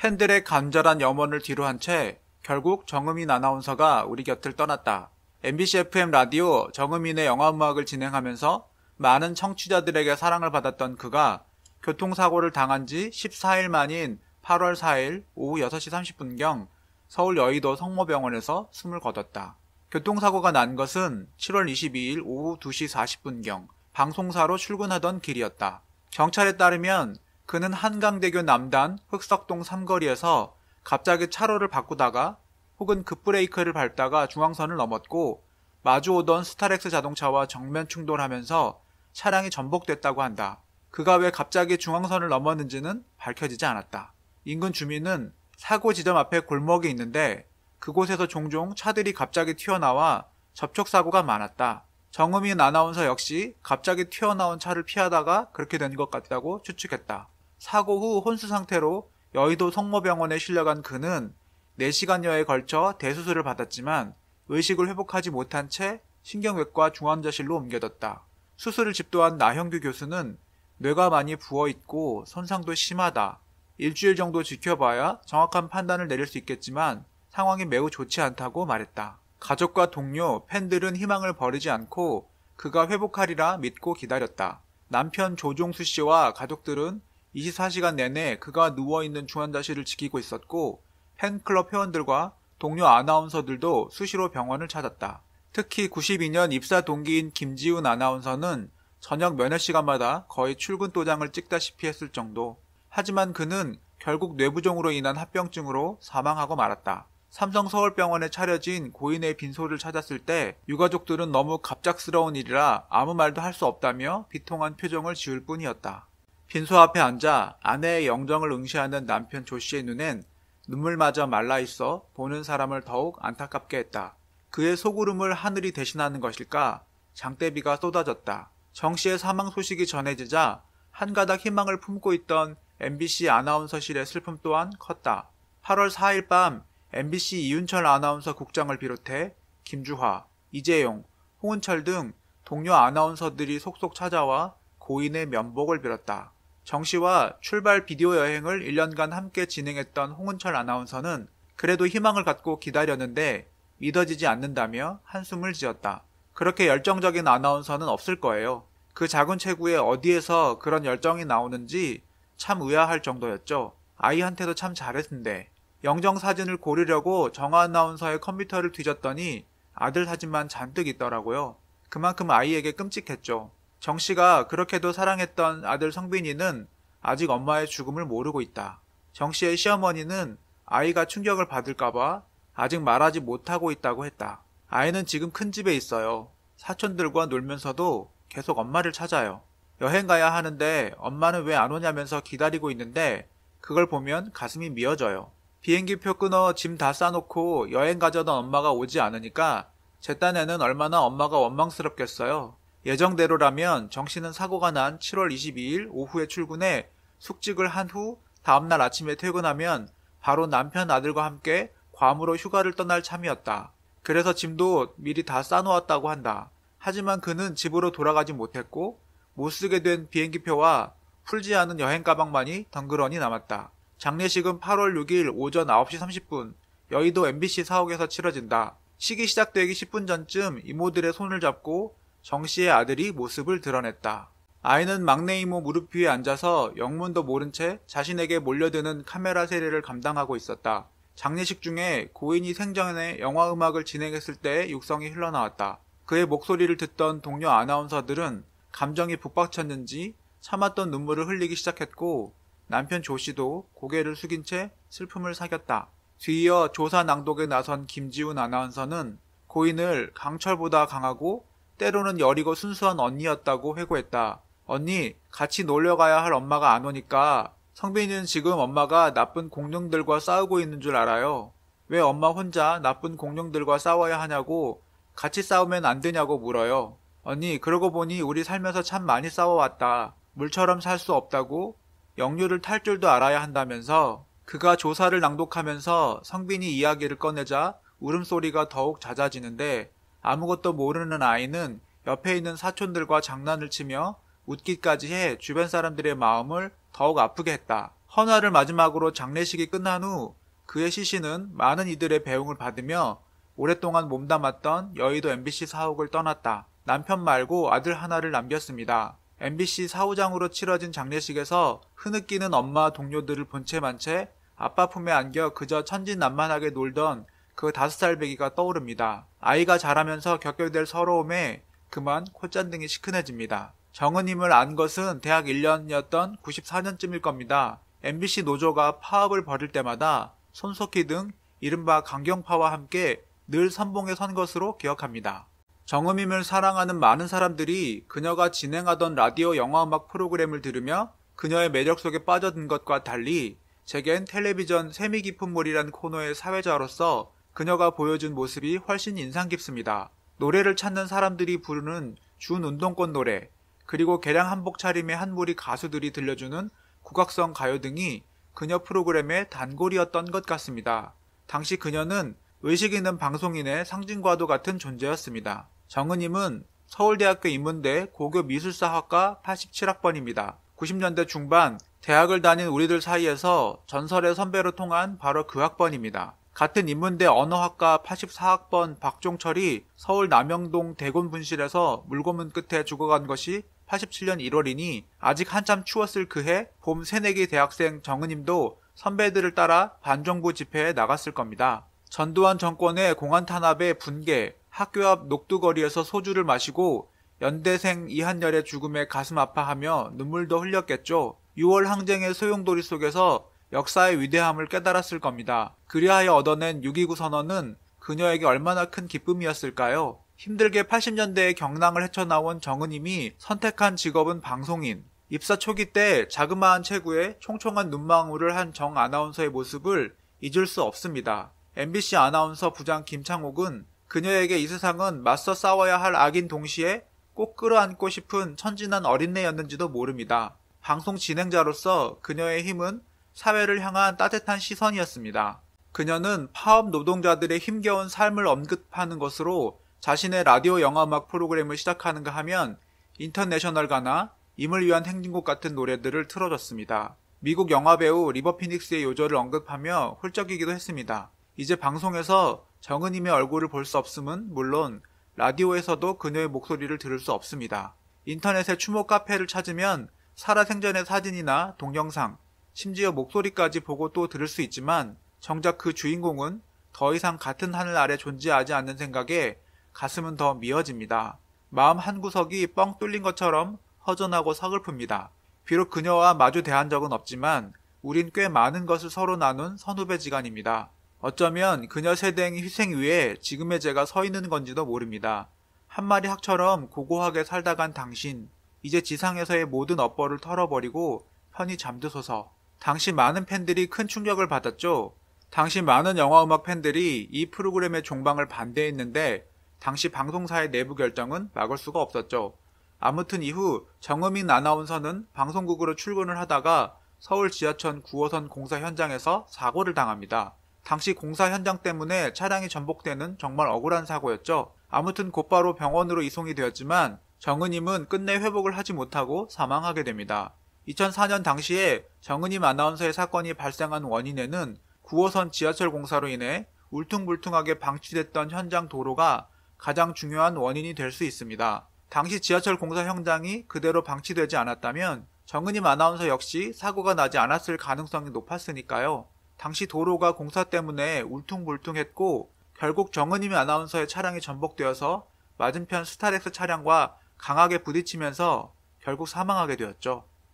팬들의 간절한 염원을 뒤로한 채 결국 정음인 아나운서가 우리 곁을 떠났다. MBC FM 라디오 정음인의 영화음악을 진행하면서 많은 청취자들에게 사랑을 받았던 그가 교통사고를 당한 지 14일 만인 8월 4일 오후 6시 30분경 서울 여의도 성모병원에서 숨을 거뒀다. 교통사고가 난 것은 7월 22일 오후 2시 40분경 방송사로 출근하던 길이었다. 경찰에 따르면 그는 한강대교 남단 흑석동 삼거리에서 갑자기 차로를 바꾸다가 혹은 급브레이크를 밟다가 중앙선을 넘었고 마주오던 스타렉스 자동차와 정면 충돌하면서 차량이 전복됐다고 한다. 그가 왜 갑자기 중앙선을 넘었는지는 밝혀지지 않았다. 인근 주민은 사고 지점 앞에 골목이 있는데 그곳에서 종종 차들이 갑자기 튀어나와 접촉사고가 많았다. 정음인 아나운서 역시 갑자기 튀어나온 차를 피하다가 그렇게 된 것 같다고 추측했다. 사고 후 혼수 상태로 여의도 성모병원에 실려간 그는 4시간여에 걸쳐 대수술을 받았지만 의식을 회복하지 못한 채 신경외과 중환자실로 옮겨졌다. 수술을 집도한 나형규 교수는 뇌가 많이 부어있고 손상도 심하다. 일주일 정도 지켜봐야 정확한 판단을 내릴 수 있겠지만 상황이 매우 좋지 않다고 말했다. 가족과 동료, 팬들은 희망을 버리지 않고 그가 회복하리라 믿고 기다렸다. 남편 조종수 씨와 가족들은 24시간 내내 그가 누워있는 중환자실을 지키고 있었고 팬클럽 회원들과 동료 아나운서들도 수시로 병원을 찾았다. 특히 92년 입사 동기인 김지훈 아나운서는 저녁 면회 시간마다 거의 출근 도장을 찍다시피 했을 정도. 하지만 그는 결국 뇌부종으로 인한 합병증으로 사망하고 말았다. 삼성서울병원에 차려진 고인의 빈소를 찾았을 때 유가족들은 너무 갑작스러운 일이라 아무 말도 할 수 없다며 비통한 표정을 지을 뿐이었다. 빈소 앞에 앉아 아내의 영정을 응시하는 남편 조 씨의 눈엔 눈물마저 말라 있어 보는 사람을 더욱 안타깝게 했다. 그의 소구름을 하늘이 대신하는 것일까? 장대비가 쏟아졌다. 정 씨의 사망 소식이 전해지자 한가닥 희망을 품고 있던 MBC 아나운서실의 슬픔 또한 컸다. 8월 4일 밤 MBC 이윤철 아나운서 국장을 비롯해 김주화, 이재용, 홍은철 등 동료 아나운서들이 속속 찾아와 고인의 면복을 빌었다. 정 씨와 출발 비디오 여행을 1년간 함께 진행했던 홍은철 아나운서는 그래도 희망을 갖고 기다렸는데 믿어지지 않는다며 한숨을 지었다. 그렇게 열정적인 아나운서는 없을 거예요. 그 작은 체구에 어디에서 그런 열정이 나오는지 참 의아할 정도였죠. 아이한테도 참 잘했는데. 영정 사진을 고르려고 정아 아나운서의 컴퓨터를 뒤졌더니 아들 사진만 잔뜩 있더라고요. 그만큼 아이에게 끔찍했죠. 정 씨가 그렇게도 사랑했던 아들 성빈이는 아직 엄마의 죽음을 모르고 있다. 정 씨의 시어머니는 아이가 충격을 받을까봐 아직 말하지 못하고 있다고 했다. 아이는 지금 큰 집에 있어요. 사촌들과 놀면서도 계속 엄마를 찾아요. 여행 가야 하는데 엄마는 왜 안 오냐면서 기다리고 있는데 그걸 보면 가슴이 미어져요. 비행기표 끊어 짐 다 싸놓고 여행 가자던 엄마가 오지 않으니까 제 딴에는 얼마나 엄마가 원망스럽겠어요. 예정대로라면 정 씨는 사고가 난 7월 22일 오후에 출근해 숙직을 한 후 다음날 아침에 퇴근하면 바로 남편 아들과 함께 괌으로 휴가를 떠날 참이었다. 그래서 짐도 미리 다 싸놓았다고 한다. 하지만 그는 집으로 돌아가지 못했고 못 쓰게 된 비행기표와 풀지 않은 여행 가방만이 덩그러니 남았다. 장례식은 8월 6일 오전 9시 30분 여의도 MBC 사옥에서 치러진다. 식이 시작되기 10분 전쯤 이모들의 손을 잡고 정 씨의 아들이 모습을 드러냈다. 아이는 막내 이모 무릎 위에 앉아서 영문도 모른 채 자신에게 몰려드는 카메라 세례를 감당하고 있었다. 장례식 중에 고인이 생전에 영화 음악을 진행했을 때의 육성이 흘러나왔다. 그의 목소리를 듣던 동료 아나운서들은 감정이 북박쳤는지 참았던 눈물을 흘리기 시작했고 남편 조 씨도 고개를 숙인 채 슬픔을 사겼다. 뒤이어 조사 낭독에 나선 김지훈 아나운서는 고인을 강철보다 강하고 때로는 여리고 순수한 언니였다고 회고했다. 언니, 같이 놀러 가야 할 엄마가 안 오니까 성빈이는 지금 엄마가 나쁜 공룡들과 싸우고 있는 줄 알아요. 왜 엄마 혼자 나쁜 공룡들과 싸워야 하냐고 같이 싸우면 안 되냐고 물어요. 언니, 그러고 보니 우리 살면서 참 많이 싸워왔다. 물처럼 살 수 없다고 영유를탈 줄도 알아야 한다면서 그가 조사를 낭독하면서 성빈이 이야기를 꺼내자 울음소리가 더욱 잦아지는데 아무것도 모르는 아이는 옆에 있는 사촌들과 장난을 치며 웃기까지 해 주변 사람들의 마음을 더욱 아프게 했다. 헌화를 마지막으로 장례식이 끝난 후 그의 시신은 많은 이들의 배웅을 받으며 오랫동안 몸담았던 여의도 MBC 사옥을 떠났다. 남편 말고 아들 하나를 남겼습니다. MBC 사우장으로 치러진 장례식에서 흐느끼는 엄마 동료들을 본체만 채 아빠 품에 안겨 그저 천진난만하게 놀던 그 다섯 살 베기가 떠오릅니다. 아이가 자라면서 겪게 될 서러움에 그만 콧잔등이 시큰해집니다. 정은임을 안 것은 대학 1년이었던 94년쯤일 겁니다. MBC 노조가 파업을 벌일 때마다 손석희 등 이른바 강경파와 함께 늘 선봉에 선 것으로 기억합니다. 정음임을 사랑하는 많은 사람들이 그녀가 진행하던 라디오 영화음악 프로그램을 들으며 그녀의 매력 속에 빠져든 것과 달리 제겐 텔레비전 세미 깊은 물이란 코너의 사회자로서 그녀가 보여준 모습이 훨씬 인상 깊습니다. 노래를 찾는 사람들이 부르는 준 운동권 노래, 그리고 개량 한복 차림의 한무리 가수들이 들려주는 국악성 가요 등이 그녀 프로그램의 단골이었던 것 같습니다. 당시 그녀는 의식 있는 방송인의 상징과도 같은 존재였습니다. 정은임은 서울대학교 인문대 고교미술사학과 87학번입니다. 90년대 중반 대학을 다닌 우리들 사이에서 전설의 선배로 통한 바로 그 학번입니다. 같은 인문대 언어학과 84학번 박종철이 서울 남영동 대곤 분실에서 물고문 끝에 죽어간 것이 87년 1월이니 아직 한참 추웠을 그해 봄 새내기 대학생 정은임도 선배들을 따라 반정부 집회에 나갔을 겁니다. 전두환 정권의 공안 탄압의 붕괴, 학교 앞 녹두거리에서 소주를 마시고 연대생 이한열의 죽음에 가슴 아파하며 눈물도 흘렸겠죠. 6월 항쟁의 소용돌이 속에서 역사의 위대함을 깨달았을 겁니다. 그리하여 얻어낸 6.29 선언은 그녀에게 얼마나 큰 기쁨이었을까요? 힘들게 8 0년대에 경랑을 헤쳐나온 정은임이 선택한 직업은 방송인. 입사 초기 때 자그마한 체구에 총총한 눈망울을 한 정 아나운서의 모습을 잊을 수 없습니다. MBC 아나운서 부장 김창옥은 그녀에게 이 세상은 맞서 싸워야 할 악인 동시에 꼭 끌어안고 싶은 천진한 어린애였는지도 모릅니다. 방송 진행자로서 그녀의 힘은 사회를 향한 따뜻한 시선이었습니다. 그녀는 파업 노동자들의 힘겨운 삶을 언급하는 것으로 자신의 라디오 영화음악 프로그램을 시작하는가 하면 인터내셔널가나 임을 위한 행진곡 같은 노래들을 틀어줬습니다. 미국 영화배우 리버 피닉스의 요절을 언급하며 훌쩍이기도 했습니다. 이제 방송에서 정은임의 얼굴을 볼 수 없음은 물론 라디오에서도 그녀의 목소리를 들을 수 없습니다. 인터넷에 추모 카페를 찾으면 살아생전의 사진이나 동영상, 심지어 목소리까지 보고 또 들을 수 있지만 정작 그 주인공은 더 이상 같은 하늘 아래 존재하지 않는 생각에 가슴은 더 미어집니다. 마음 한 구석이 뻥 뚫린 것처럼 허전하고 서글픕니다. 비록 그녀와 마주 대한 적은 없지만 우린 꽤 많은 것을 서로 나눈 선후배 지간입니다. 어쩌면 그녀 세대의 희생 위에 지금의 제가 서 있는 건지도 모릅니다. 한 마리 학처럼 고고하게 살다간 당신, 이제 지상에서의 모든 업보를 털어버리고 편히 잠드소서. 당시 많은 팬들이 큰 충격을 받았죠. 당시 많은 영화음악 팬들이 이 프로그램의 종방을 반대했는데 당시 방송사의 내부 결정은 막을 수가 없었죠. 아무튼 이후 정음인 아나운서는 방송국으로 출근을 하다가 서울 지하철 9호선 공사 현장에서 사고를 당합니다. 당시 공사 현장 때문에 차량이 전복되는 정말 억울한 사고였죠. 아무튼 곧바로 병원으로 이송이 되었지만 정은임은 끝내 회복을 하지 못하고 사망하게 됩니다. 2004년 당시에 정은임 아나운서의 사건이 발생한 원인에는 9호선 지하철 공사로 인해 울퉁불퉁하게 방치됐던 현장 도로가 가장 중요한 원인이 될 수 있습니다. 당시 지하철 공사 현장이 그대로 방치되지 않았다면 정은임 아나운서 역시 사고가 나지 않았을 가능성이 높았으니까요. 당시 도로가 공사 때문에 울퉁불퉁했고 결국 정은임 아나운서의 차량이 전복되어서 맞은편 스타렉스 차량과 강하게 부딪히면서 결국 사망하게 되었죠.